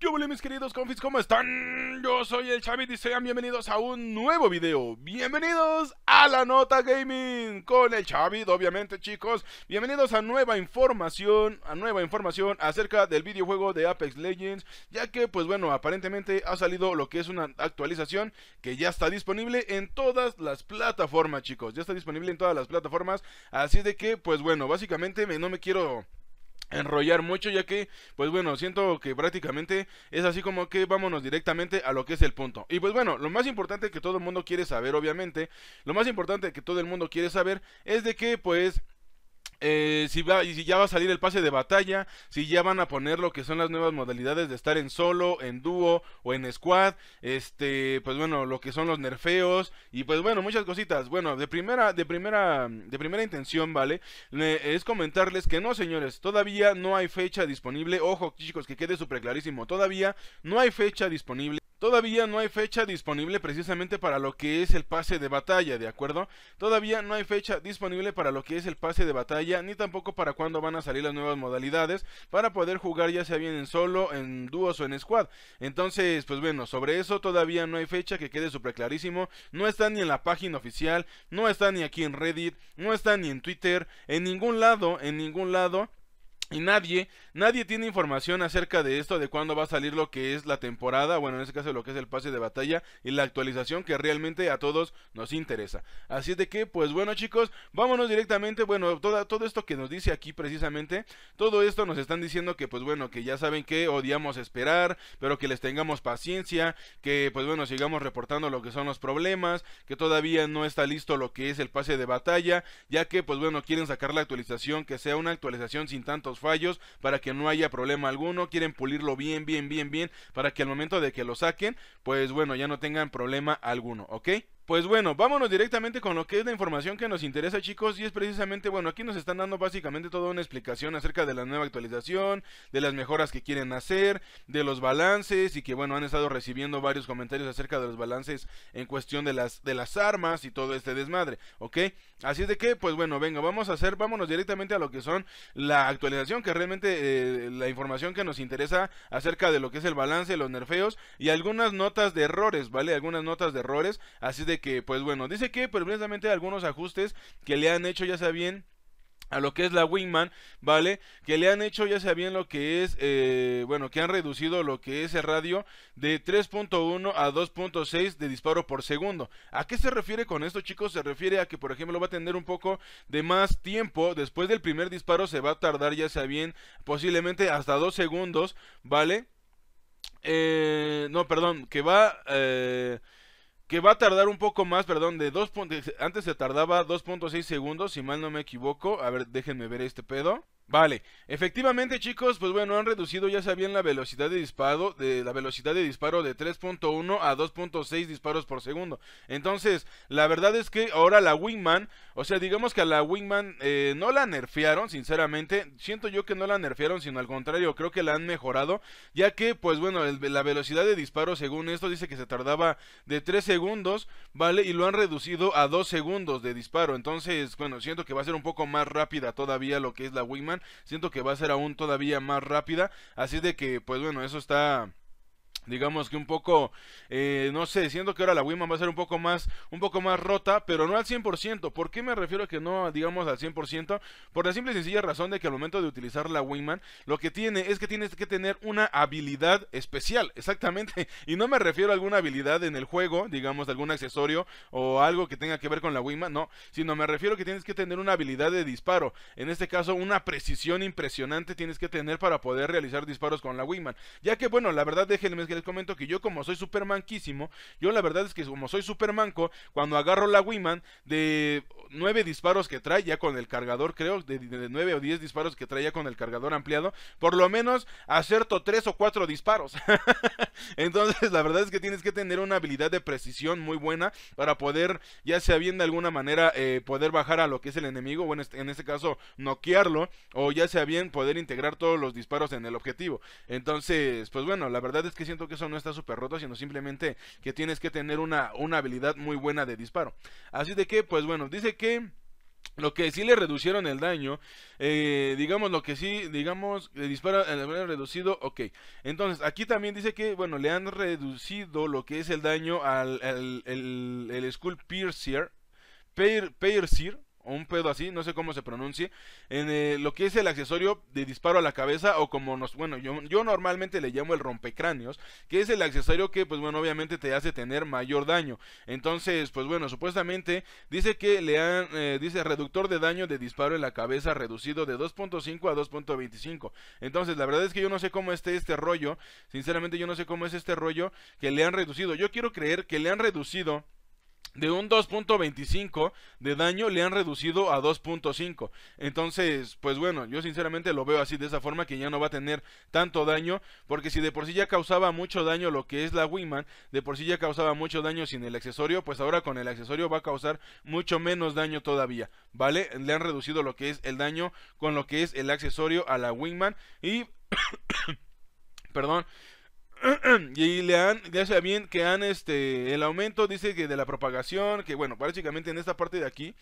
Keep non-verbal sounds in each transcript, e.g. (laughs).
¿Qué hola mis queridos confis? ¿Cómo están? Yo soy el Chavit y sean bienvenidos a un nuevo video. Bienvenidos a la Nota Gaming con el Chavit, obviamente chicos. Bienvenidos a nueva información, a nueva información acerca del videojuego de Apex Legends, ya que pues bueno, aparentemente ha salido lo que es una actualización que ya está disponible en todas las plataformas, chicos. Ya está disponible en todas las plataformas, así de que pues bueno, básicamente no me quiero enrollar mucho ya que pues bueno siento que prácticamente es así como que vámonos directamente a lo que es el punto y pues bueno lo más importante que todo el mundo quiere saber obviamente lo más importante que todo el mundo quiere saber es de que pues eh, si, va, y si ya va a salir el pase de batalla, si ya van a poner lo que son las nuevas modalidades de estar en solo, en dúo o en squad, este, pues bueno, lo que son los nerfeos y pues bueno, muchas cositas. Bueno, de primera, de primera, de primera intención, ¿vale? es comentarles que no, señores, todavía no hay fecha disponible. Ojo, chicos, que quede súper clarísimo, todavía no hay fecha disponible. Todavía no hay fecha disponible precisamente para lo que es el pase de batalla, ¿de acuerdo? Todavía no hay fecha disponible para lo que es el pase de batalla, ni tampoco para cuándo van a salir las nuevas modalidades para poder jugar ya sea bien en solo, en dúos o en squad. Entonces, pues bueno, sobre eso todavía no hay fecha que quede súper clarísimo. No está ni en la página oficial, no está ni aquí en Reddit, no está ni en Twitter, en ningún lado, en ningún lado y nadie, nadie tiene información acerca de esto, de cuándo va a salir lo que es la temporada, bueno, en este caso lo que es el pase de batalla y la actualización que realmente a todos nos interesa. Así es de que, pues bueno chicos, vámonos directamente, bueno, toda, todo esto que nos dice aquí precisamente, todo esto nos están diciendo que pues bueno, que ya saben que odiamos esperar, pero que les tengamos paciencia, que pues bueno, sigamos reportando lo que son los problemas, que todavía no está listo lo que es el pase de batalla, ya que pues bueno, quieren sacar la actualización, que sea una actualización sin tantos fallos para que no haya problema alguno, quieren pulirlo bien, bien, bien, bien, para que al momento de que lo saquen, pues bueno, ya no tengan problema alguno, ¿ok? Pues bueno, vámonos directamente con lo que es la información que nos interesa chicos y es precisamente, bueno, aquí nos están dando básicamente toda una explicación acerca de la nueva actualización, de las mejoras que quieren hacer, de los balances y que bueno, han estado recibiendo varios comentarios acerca de los balances en cuestión de las, de las armas y todo este desmadre, ¿ok? Así de que, pues bueno, venga, vamos a hacer, vámonos directamente a lo que son la actualización, que realmente eh, la información que nos interesa acerca de lo que es el balance, los nerfeos y algunas notas de errores, ¿vale? Algunas notas de errores, así de que, pues bueno, dice que precisamente algunos ajustes que le han hecho, ya bien, a lo que es la Wingman, ¿vale? Que le han hecho ya sea bien lo que es, eh, bueno, que han reducido lo que es el radio de 3.1 a 2.6 de disparo por segundo. ¿A qué se refiere con esto, chicos? Se refiere a que, por ejemplo, va a tener un poco de más tiempo. Después del primer disparo se va a tardar ya sea bien posiblemente hasta 2 segundos, ¿vale? Eh, no, perdón, que va... Eh, que va a tardar un poco más, perdón, de dos Antes se tardaba 2.6 segundos, si mal no me equivoco. A ver, déjenme ver este pedo. Vale, efectivamente chicos, pues bueno, han reducido ya sabían la velocidad de disparo de la velocidad de disparo de 3.1 a 2.6 disparos por segundo. Entonces, la verdad es que ahora la Wingman, o sea, digamos que a la Wingman eh, no la nerfearon, sinceramente, siento yo que no la nerfearon, sino al contrario, creo que la han mejorado, ya que pues bueno, la velocidad de disparo según esto dice que se tardaba de 3 segundos, ¿vale? Y lo han reducido a 2 segundos de disparo. Entonces, bueno, siento que va a ser un poco más rápida todavía lo que es la Wingman siento que va a ser aún todavía más rápida, así de que pues bueno, eso está digamos que un poco, eh, no sé, siento que ahora la Wiman va a ser un poco más, un poco más rota, pero no al 100%. ¿Por qué me refiero que no, digamos, al 100%? Por la simple y sencilla razón de que al momento de utilizar la Wiman, lo que tiene es que tienes que tener una habilidad especial, exactamente. (laughs) Y no me refiero a alguna habilidad en el juego, digamos, algún accesorio o algo que tenga que ver con la Wiman, no, sino me refiero que tienes que tener una habilidad de disparo. En este caso, una precisión impresionante tienes que tener para poder realizar disparos con la Wiman. Ya que, bueno, la verdad, déjenme que comento que yo como soy super manquísimo yo la verdad es que como soy super manco cuando agarro la Wiman de nueve disparos que trae ya con el cargador, creo, de, 9 o 10 disparos que trae ya con el cargador ampliado, por lo menos acerto tres o cuatro disparos. (laughs) Entonces, la verdad es que tienes que tener una habilidad de precisión muy buena para poder, ya sea bien de alguna manera, eh, poder bajar a lo que es el enemigo, bueno en este, en este caso, noquearlo, o ya sea bien poder integrar todos los disparos en el objetivo. Entonces, pues bueno, la verdad es que siento que eso no está súper roto, sino simplemente que tienes que tener una, una habilidad muy buena de disparo. Así de que, pues bueno, dice que... Lo que sí le reducieron el daño, eh, digamos lo que sí, digamos, le dispara, eh, le reducido, ok. Entonces, aquí también dice que, bueno, le han reducido lo que es el daño al, el, el Skull Piercer, Piercer, un pedo así, no sé cómo se pronuncie, en eh, lo que es el accesorio de disparo a la cabeza o como nos, bueno, yo, yo normalmente le llamo el rompecráneos, que es el accesorio que pues bueno, obviamente te hace tener mayor daño. Entonces, pues bueno, supuestamente dice que le han, eh, dice reductor de daño de disparo en la cabeza reducido de 2.5 a 2.25. Entonces, la verdad es que yo no sé cómo esté este rollo, sinceramente yo no sé cómo es este rollo que le han reducido. Yo quiero creer que le han reducido de un 2.25 de daño le han reducido a 2.5. Entonces, pues bueno, yo sinceramente lo veo así de esa forma que ya no va a tener tanto daño, porque si de por sí ya causaba mucho daño lo que es la Wingman, de por sí ya causaba mucho daño sin el accesorio, pues ahora con el accesorio va a causar mucho menos daño todavía, ¿vale? Le han reducido lo que es el daño con lo que es el accesorio a la Wingman y (coughs) perdón, (clears throat) y le han, ya bien que han este, el aumento dice que de la propagación, que bueno, prácticamente en esta parte de aquí,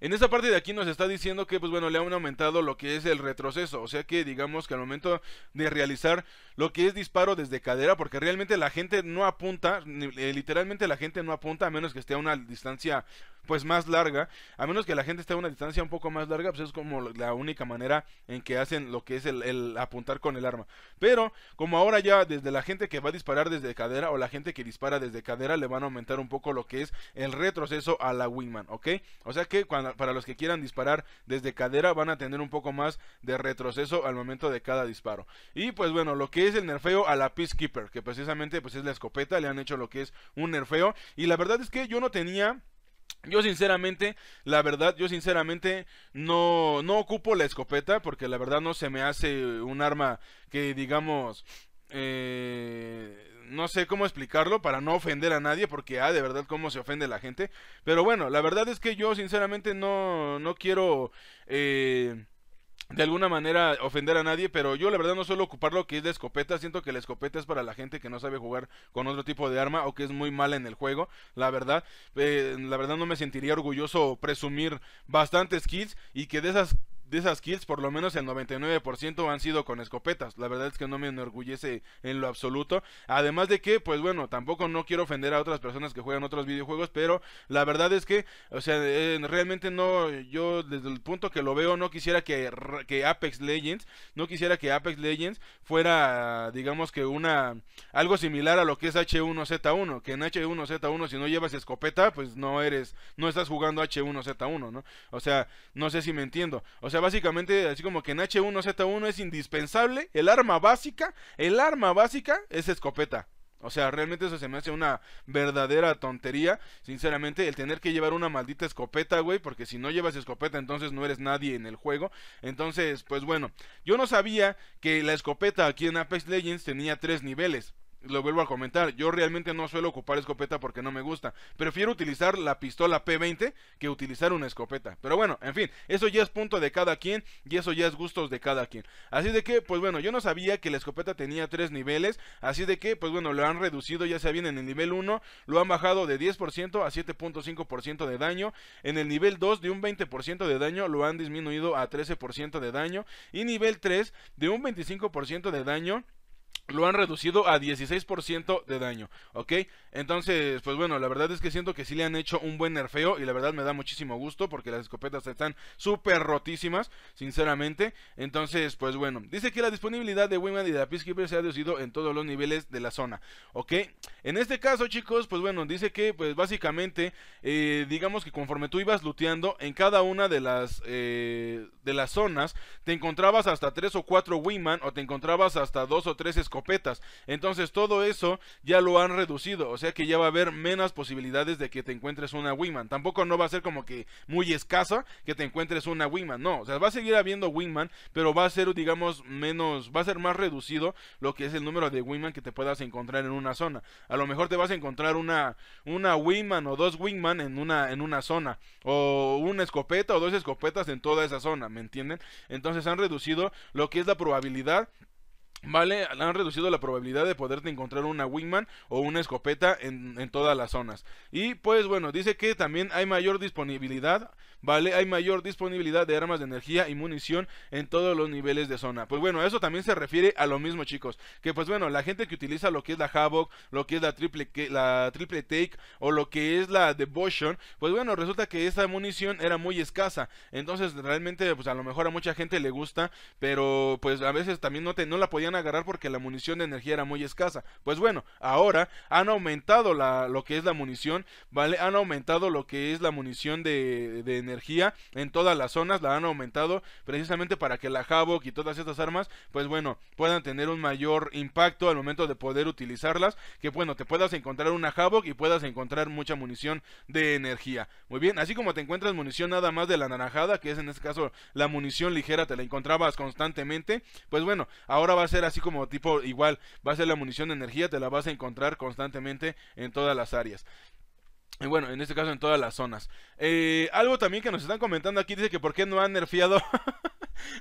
en esta parte de aquí nos está diciendo que, pues bueno, le han aumentado lo que es el retroceso. O sea que, digamos que al momento de realizar lo que es disparo desde cadera, porque realmente la gente no apunta, eh, literalmente la gente no apunta a menos que esté a una distancia pues más larga, a menos que la gente esté a una distancia un poco más larga, pues es como la única manera en que hacen lo que es el, apuntar con el arma. Pero como ahora ya desde la gente que va a disparar desde cadera o la gente que dispara desde cadera le van a aumentar un poco lo que es el retroceso a la wingman, ¿ok? O sea que para los que quieran disparar desde cadera van a tener un poco más de retroceso al momento de cada disparo. Y pues bueno, lo que es el nerfeo a la Peacekeeper, que precisamente pues es la escopeta, le han hecho lo que es un nerfeo. Y la verdad es que yo no tenía... Yo sinceramente, la verdad, yo sinceramente no, no ocupo la escopeta porque la verdad no se me hace un arma que digamos... Eh, no sé cómo explicarlo para no ofender a nadie porque, ah, de verdad, cómo se ofende la gente. Pero bueno, la verdad es que yo sinceramente no, no quiero... Eh, de alguna manera ofender a nadie, pero yo la verdad no suelo ocupar lo que es de escopeta, siento que la escopeta es para la gente que no sabe jugar con otro tipo de arma o que es muy mala en el juego, la verdad, eh, la verdad no me sentiría orgulloso presumir bastantes kits y que de esas de esas kills, por lo menos el 99% han sido con escopetas. La verdad es que no me enorgullece en lo absoluto. Además de que, pues bueno, tampoco no quiero ofender a otras personas que juegan otros videojuegos, pero la verdad es que, o sea, realmente no, yo desde el punto que lo veo, no quisiera que, que Apex Legends, no quisiera que Apex Legends fuera, digamos que una, algo similar a lo que es H1Z1, que en H1Z1 si no llevas escopeta, pues no eres, no estás jugando H1Z1, ¿no? O sea, no sé si me entiendo. O sea, básicamente, así como que en H1Z1 es indispensable, el arma básica, el arma básica es escopeta. O sea, realmente eso se me hace una verdadera tontería. Sinceramente, el tener que llevar una maldita escopeta, güey. Porque si no llevas escopeta, entonces no eres nadie en el juego. Entonces, pues bueno, yo no sabía que la escopeta aquí en Apex Legends tenía tres niveles lo vuelvo a comentar, yo realmente no suelo ocupar escopeta porque no me gusta. Prefiero utilizar la pistola P20 que utilizar una escopeta. Pero bueno, en fin, eso ya es punto de cada quien y eso ya es gustos de cada quien. Así de que, pues bueno, yo no sabía que la escopeta tenía tres niveles, así de que, pues bueno, lo han reducido, ya sea bien en el nivel 1, lo han bajado de 10% a 7.5% de daño, en el nivel 2 de un 20% de daño lo han disminuido a 13% de daño y nivel 3 de un 25% de daño lo han reducido a 16% de daño, ¿ok? Entonces, pues bueno, la verdad es que siento que sí le han hecho un buen nerfeo y la verdad me da muchísimo gusto porque las escopetas están súper rotísimas, sinceramente. Entonces, pues bueno, dice que la disponibilidad de Wingman y de la Peacekeeper se ha reducido en todos los niveles de la zona, ¿ok? En este caso, chicos, pues bueno, dice que pues básicamente, eh, digamos que conforme tú ibas looteando en cada una de las, eh, de las zonas, te encontrabas hasta 3 o 4 Wingman o te encontrabas hasta 2 o 3 escopetas entonces todo eso ya lo han reducido, o sea que ya va a haber menos posibilidades de que te encuentres una Wingman. Tampoco no va a ser como que muy escasa que te encuentres una Wingman, no, o sea, va a seguir habiendo Wingman, pero va a ser, digamos, menos, va a ser más reducido lo que es el número de Wingman que te puedas encontrar en una zona. A lo mejor te vas a encontrar una, una Wingman o dos Wingman en una, en una zona, o una escopeta o dos escopetas en toda esa zona, ¿me entienden? Entonces han reducido lo que es la probabilidad ¿Vale? Han reducido la probabilidad de poderte encontrar una wingman o una escopeta en, en, todas las zonas. Y pues bueno, dice que también hay mayor disponibilidad ¿vale? Hay mayor disponibilidad de armas de energía y munición en todos los niveles de zona. Pues bueno, eso también se refiere a lo mismo, chicos. Que pues bueno, la gente que utiliza lo que es la Havoc, lo que es la triple, la triple Take o lo que es la Devotion, pues bueno, resulta que esa munición era muy escasa. Entonces, realmente, pues a lo mejor a mucha gente le gusta, pero pues a veces también no, te, no la podían agarrar porque la munición de energía era muy escasa. Pues bueno, ahora han aumentado la, lo que es la munición, ¿vale? Han aumentado lo que es la munición de, de energía en todas las zonas, la han aumentado precisamente para que la Havoc y todas estas armas, pues bueno, puedan tener un mayor impacto al momento de poder utilizarlas, que bueno, te puedas encontrar una Havoc y puedas encontrar mucha munición de energía. Muy bien, así como te encuentras munición nada más de la naranjada, que es en este caso la munición ligera, te la encontrabas constantemente, pues bueno, ahora va a ser así como tipo igual, va a ser la munición de energía, te la vas a encontrar constantemente en todas las áreas. Bueno, en este caso en todas las zonas. Eh, algo también que nos están comentando aquí dice que por qué no han nerfeado (laughs)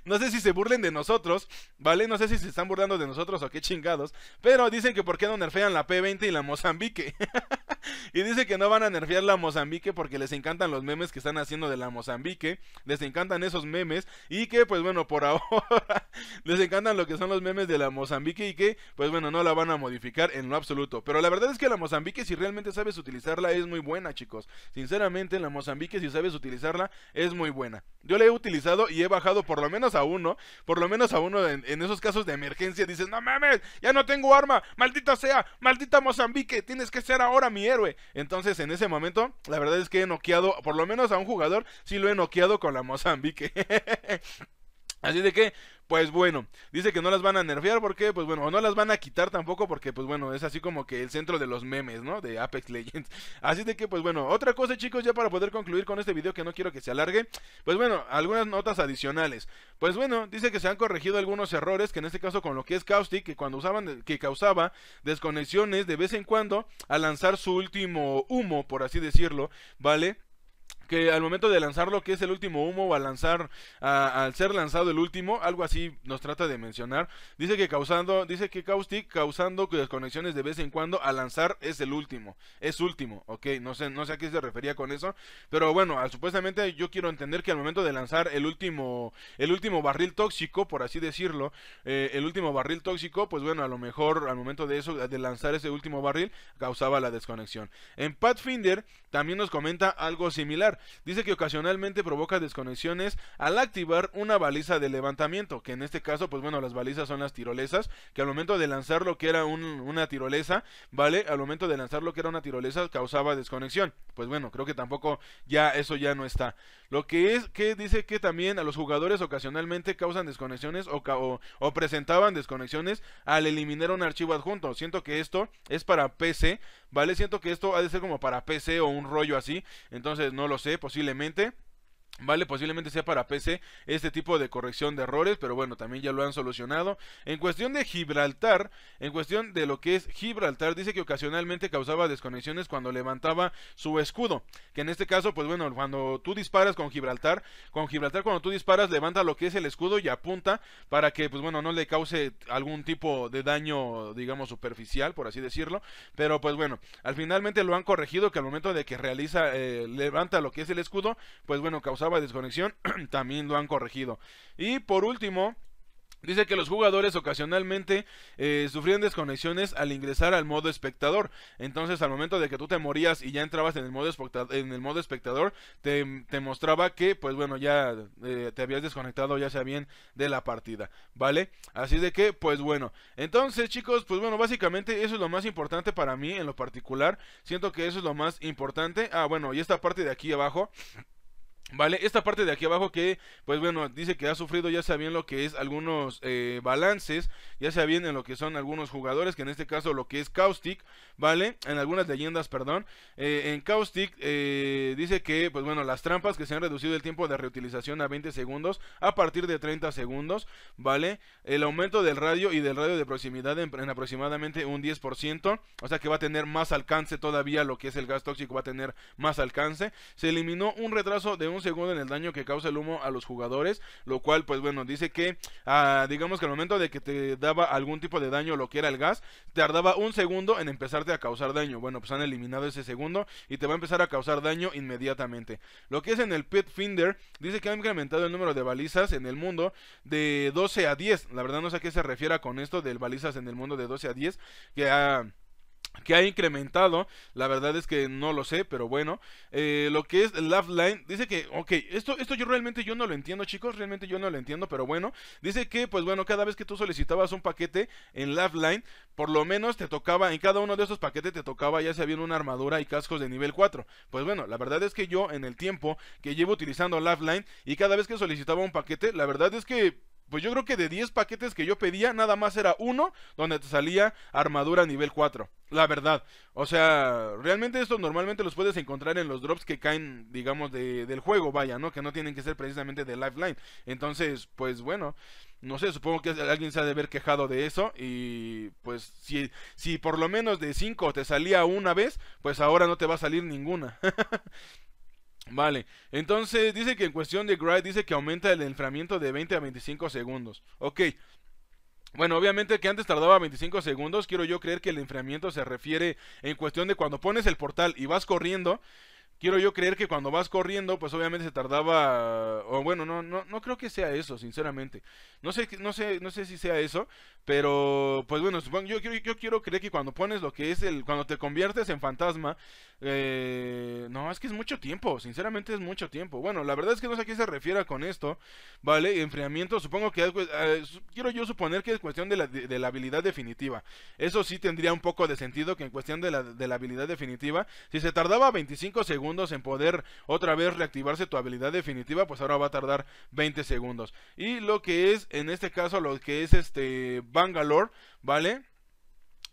No sé si se burlen de nosotros, ¿vale? No sé si se están burlando de nosotros o qué chingados. Pero dicen que por qué no nerfean la P20 y la Mozambique. (laughs) y dice que no van a nerfear la Mozambique porque les encantan los memes que están haciendo de la Mozambique. Les encantan esos memes. Y que, pues bueno, por (laughs) ahora les encantan lo que son los memes de la Mozambique. Y que, pues bueno, no la van a modificar en lo absoluto. Pero la verdad es que la Mozambique, si realmente sabes utilizarla, es muy buena, chicos. Sinceramente, la Mozambique, si sabes utilizarla, es muy buena. Yo la he utilizado y he bajado por la menos a uno, por lo menos a uno en, esos casos de emergencia dices, no mames, ya no tengo arma, maldita sea, maldita Mozambique, tienes que ser ahora mi héroe. Entonces en ese momento, la verdad es que he noqueado, por lo menos a un jugador, sí lo he noqueado con la Mozambique. (laughs) Así de que, pues bueno, dice que no las van a nerfear porque, pues bueno, o no las van a quitar tampoco porque, pues bueno, es así como que el centro de los memes, ¿no? De Apex Legends. (laughs) Así de que, pues bueno, otra cosa chicos, ya para poder concluir con este video que no quiero que se alargue, pues bueno, algunas notas adicionales. Pues bueno, dice que se han corregido algunos errores, que en este caso con lo que es Caustic, que cuando usaban, que causaba desconexiones de vez en cuando al lanzar su último humo, por así decirlo, ¿vale? que al momento de lanzarlo, que es el último humo, o al lanzar, al ser lanzado el último, algo así nos trata de mencionar. Dice que causando, dice que Caustic causando desconexiones de vez en cuando al lanzar es el último, es último, ok, no sé, no sé a qué se refería con eso, pero bueno, supuestamente yo quiero entender que al momento de lanzar el último, el último barril tóxico, por así decirlo, eh, el último barril tóxico, pues bueno, a lo mejor al momento de eso, de lanzar ese último barril, causaba la desconexión. En Pathfinder también nos comenta algo similar. Dice que ocasionalmente provoca desconexiones al activar una baliza de levantamiento, que en este caso, pues bueno, las balizas son las tirolesas, que al momento de lanzar lo que era una tirolesa, ¿vale? Al momento de lanzar lo que era una tirolesa causaba desconexión. Pues bueno, creo que tampoco ya eso ya no está. Lo que es que dice que también a los jugadores ocasionalmente causan desconexiones o, o presentaban desconexiones al eliminar un archivo adjunto. Siento que esto es para PC, ¿vale? Siento que esto ha de ser como para PC o un rollo así, entonces no lo sé posiblemente. Vale, posiblemente sea para PC este tipo de corrección de errores, pero bueno, también ya lo han solucionado. En cuestión de Gibraltar, en cuestión de lo que es Gibraltar, dice que ocasionalmente causaba desconexiones cuando levantaba su escudo. Que en este caso, pues bueno, cuando tú disparas con Gibraltar, con Gibraltar cuando tú disparas levanta lo que es el escudo y apunta para que, pues bueno, no le cause algún tipo de daño, digamos, superficial, por así decirlo. Pero pues bueno, al finalmente lo han corregido que al momento de que realiza, eh, levanta lo que es el escudo, pues bueno, causaba desconexión, (clears throat) también lo han corregido. Y por último, Dice que los jugadores ocasionalmente eh, sufrían desconexiones al ingresar al modo espectador. Entonces, al momento de que tú te morías y ya entrabas en el modo, espectador, en el modo espectador, te, mostraba que, pues bueno, ya eh, te habías desconectado, ya sea bien, de la partida. ¿Vale? Así de que, pues bueno. Entonces, chicos, pues bueno, básicamente eso es lo más importante para mí en lo particular. Siento que eso es lo más importante. Ah, bueno, y esta parte de aquí abajo. Vale, esta parte de aquí abajo que, pues bueno, dice que ha sufrido ya sea bien lo que es algunos eh, balances, ya sea bien en lo que son algunos jugadores, que en este caso lo que es Caustic, ¿vale? En algunas leyendas, perdón. Eh, en Caustic eh, dice que, pues bueno, las trampas que se han reducido el tiempo de reutilización a 20 segundos a partir de 30 segundos, ¿vale? El aumento del radio y del radio de proximidad en, aproximadamente un 10%, o sea que va a tener más alcance todavía lo que es el gas tóxico, va a tener más alcance. Se eliminó un retraso de un segundo en el daño que causa el humo a los jugadores, lo cual pues bueno, dice que ah, digamos que al momento de que te daba algún tipo de daño, lo que era el gas, tardaba un segundo en empezarte a causar daño. Bueno, pues han eliminado ese segundo y te va a empezar a causar daño inmediatamente. Lo que es en el Pit Finder, dice que ha incrementado el número de balizas en el mundo de 12 a 10. La verdad no sé a qué se refiera con esto del balizas en el mundo de 12 a 10, que ha que ha incrementado, la verdad es que no lo sé, pero bueno, eh, lo que es Love Line, dice que, ok, esto, esto yo realmente yo no lo entiendo chicos, realmente yo no lo entiendo, pero bueno, dice que pues bueno, cada vez que tú solicitabas un paquete en Love Line, por lo menos te tocaba, en cada uno de esos paquetes te tocaba ya sea bien una armadura y cascos de nivel 4, pues bueno, la verdad es que yo en el tiempo que llevo utilizando Love Line y cada vez que solicitaba un paquete, la verdad es que pues yo creo que de 10 paquetes que yo pedía, nada más era uno donde te salía armadura nivel 4. La verdad. O sea, realmente esto normalmente los puedes encontrar en los drops que caen, digamos, de, del juego, vaya, ¿no? Que no tienen que ser precisamente de Lifeline. Entonces, pues bueno, no sé, supongo que alguien se ha de haber quejado de eso. Y pues si, si por lo menos de 5 te salía una vez, pues ahora no te va a salir ninguna. (laughs) Vale, entonces dice que en cuestión de grind dice que aumenta el enfriamiento de 20 a 25 segundos. Ok, bueno, obviamente que antes tardaba 25 segundos, quiero yo creer que el enfriamiento se refiere en cuestión de cuando pones el portal y vas corriendo, quiero yo creer que cuando vas corriendo, pues obviamente se tardaba, o bueno, no, no, no creo que sea eso, sinceramente. No sé, no sé, no sé si sea eso, pero pues bueno, supongo, yo, quiero yo quiero creer que cuando pones lo que es el, cuando te conviertes en fantasma, eh, no, es que es mucho tiempo, sinceramente es mucho tiempo. Bueno, la verdad es que no sé a qué se refiera con esto, ¿vale? Enfriamiento, supongo que ah, quiero yo suponer que es cuestión de la, de, la, habilidad definitiva. Eso sí tendría un poco de sentido que en cuestión de la, de la habilidad definitiva, si se tardaba 25 segundos, en poder otra vez reactivarse tu habilidad definitiva, pues ahora va a tardar 20 segundos. Y lo que es, en este caso, lo que es este Bangalore, ¿vale?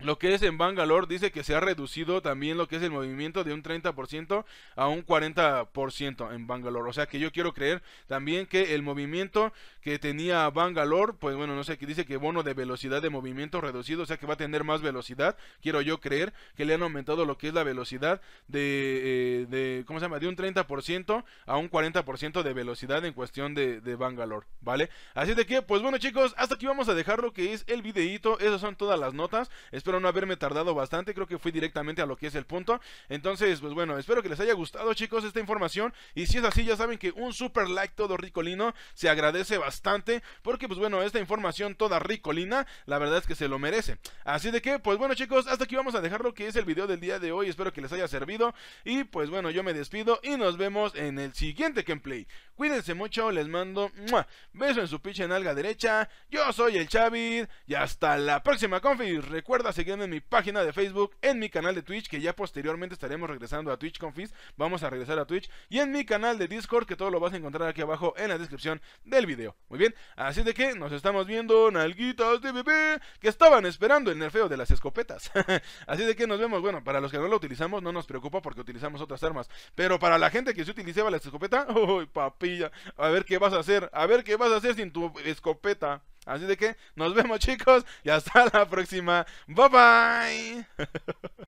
lo que es en Bangalore dice que se ha reducido también lo que es el movimiento de un 30% a un 40% en Bangalore. O sea que yo quiero creer también que el movimiento que tenía Bangalore, pues bueno, no sé, que dice que bono de velocidad de movimiento reducido, o sea que va a tener más velocidad. Quiero yo creer que le han aumentado lo que es la velocidad de, eh, de ¿cómo se llama? De un 30% a un 40% de velocidad en cuestión de, de Bangalore, ¿vale? Así de que, pues bueno chicos, hasta aquí vamos a dejar lo que es el videíto. Esas son todas las notas. Espero no haberme tardado bastante, creo que fui directamente a lo que es el punto. Entonces, pues bueno, espero que les haya gustado, chicos, esta información. Y si es así, ya saben que un super like todo ricolino se agradece bastante. Porque, pues bueno, esta información toda ricolina, la verdad es que se lo merece. Así de que, pues bueno, chicos, hasta aquí vamos a dejar lo que es el video del día de hoy. Espero que les haya servido. Y pues bueno, yo me despido y nos vemos en el siguiente gameplay. Cuídense mucho, les mando beso en su pinche nalga derecha. Yo soy el Chavid y hasta la próxima, confi, Recuerda seguirme en mi página de Facebook, en mi canal de Twitch, que ya posteriormente estaremos regresando a Twitch Confis, vamos a regresar a Twitch, y en mi canal de Discord, que todo lo vas a encontrar aquí abajo en la descripción del video. Muy bien, así de que nos estamos viendo, nalguitas de bebé, que estaban esperando el nerfeo de las escopetas. (laughs) así de que nos vemos, bueno, para los que no lo utilizamos, no nos preocupa porque utilizamos otras armas, pero para la gente que se utilizaba la escopeta, uy, (laughs) papilla, a ver qué vas a hacer, a ver qué vas a hacer sin tu escopeta. Así de que nos vemos chicos y hasta (laughs) la próxima. Bye bye. (laughs)